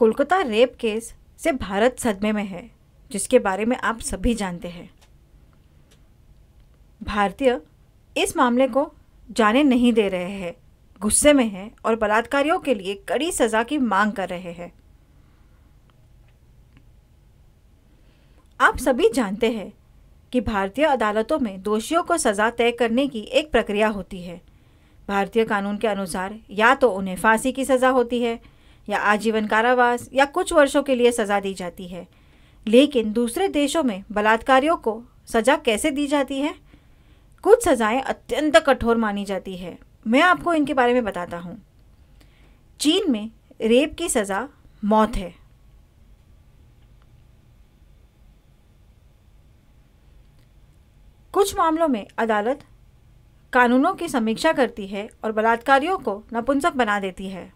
Kolkata rape case से भारत सदमे में है जिसके बारे में आप सभी जानते हैं भारतीय इस मामले को जाने नहीं दे रहे हैं गुस्से में हैं और बलात्कारियों के लिए कड़ी सज़ा की मांग कर रहे हैं आप सभी जानते हैं कि भारतीय अदालतों में दोषियों को सज़ा तय करने की एक प्रक्रिया होती है भारतीय कानून के अनुसार या तो उन्हें फांसी की सज़ा होती है या आजीवन कारावास या कुछ वर्षों के लिए सज़ा दी जाती है लेकिन दूसरे देशों में बलात्कारियों को सज़ा कैसे दी जाती है कुछ सज़ाएं अत्यंत कठोर मानी जाती है मैं आपको इनके बारे में बताता हूँ चीन में रेप की सज़ा मौत है कुछ मामलों में अदालत कानूनों की समीक्षा करती है और बलात्कारियों को नपुंसक बना देती है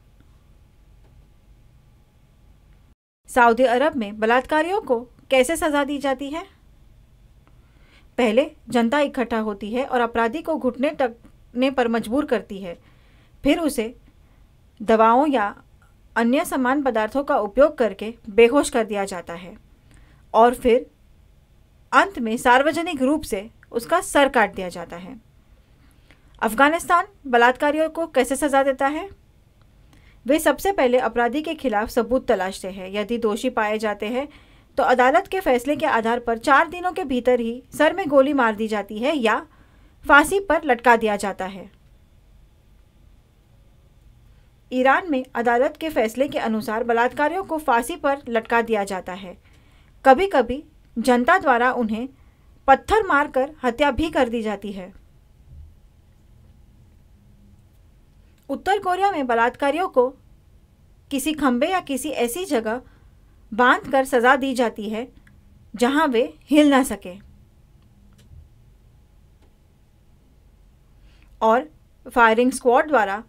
सऊदी अरब में बलात्कारियों को कैसे सजा दी जाती है पहले जनता इकट्ठा होती है और अपराधी को घुटने टकने पर मजबूर करती है फिर उसे दवाओं या अन्य समान पदार्थों का उपयोग करके बेहोश कर दिया जाता है और फिर अंत में सार्वजनिक रूप से उसका सर काट दिया जाता है अफगानिस्तान बलात्कारियों को कैसे सजा देता है वे सबसे पहले अपराधी के खिलाफ सबूत तलाशते हैं यदि दोषी पाए जाते हैं तो अदालत के फैसले के आधार पर चार दिनों के भीतर ही सर में गोली मार दी जाती है या फांसी पर लटका दिया जाता है ईरान में अदालत के फैसले के अनुसार बलात्कारियों को फांसी पर लटका दिया जाता है कभी कभी जनता द्वारा उन्हें पत्थर मारकर हत्या भी कर दी जाती है उत्तर कोरिया में बलात्कारियों को किसी खम्भे या किसी ऐसी जगह बांध कर सज़ा दी जाती है जहां वे हिल ना सके और फायरिंग स्क्वाड द्वारा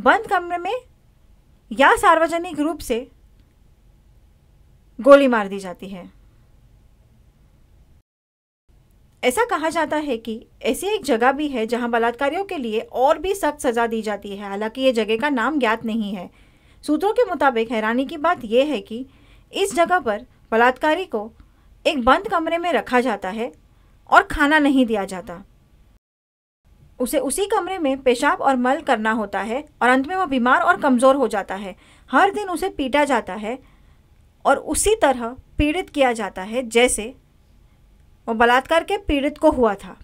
बंद कमरे में या सार्वजनिक रूप से गोली मार दी जाती है ऐसा कहा जाता है कि ऐसी एक जगह भी है जहां बलात्कारियों के लिए और भी सख्त सजा दी जाती है हालांकि ये जगह का नाम ज्ञात नहीं है सूत्रों के मुताबिक हैरानी की बात यह है कि इस जगह पर बलात्कारी को एक बंद कमरे में रखा जाता है और खाना नहीं दिया जाता उसे उसी कमरे में पेशाब और मल करना होता है और अंत में वह बीमार और कमज़ोर हो जाता है हर दिन उसे पीटा जाता है और उसी तरह पीड़ित किया जाता है जैसे व बलात्कार के पीड़ित को हुआ था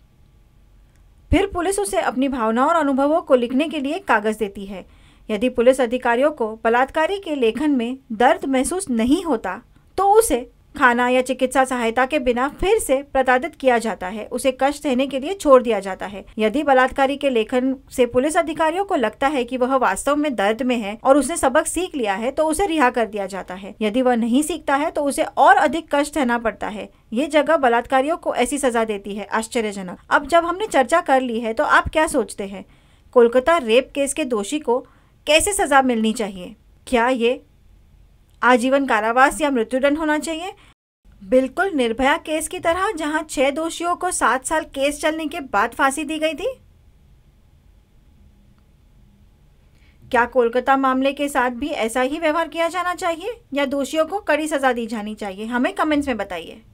फिर पुलिस उसे अपनी भावनाओं और अनुभवों को लिखने के लिए कागज़ देती है यदि पुलिस अधिकारियों को बलात्कारी के लेखन में दर्द महसूस नहीं होता तो उसे खाना या चिकित्सा सहायता के बिना फिर से प्रताड़ित किया जाता है उसे कष्ट देने के लिए छोड़ दिया जाता है यदि बलात्कारी के लेखन से पुलिस अधिकारियों को लगता है कि वह वास्तव में दर्द में है और उसने सबक सीख लिया है तो उसे रिहा कर दिया जाता है यदि वह नहीं सीखता है तो उसे और अधिक कष्ट देना पड़ता है ये जगह बलात्कारियों को ऐसी सजा देती है आश्चर्यजनक अब जब हमने चर्चा कर ली है तो आप क्या सोचते हैं कोलकाता रेप केस के दोषी को कैसे सजा मिलनी चाहिए क्या ये आजीवन कारावास या मृत्युदंड होना चाहिए बिल्कुल निर्भया केस की तरह जहां छह दोषियों को सात साल केस चलने के बाद फांसी दी गई थी क्या कोलकाता मामले के साथ भी ऐसा ही व्यवहार किया जाना चाहिए या दोषियों को कड़ी सजा दी जानी चाहिए हमें कमेंट्स में बताइए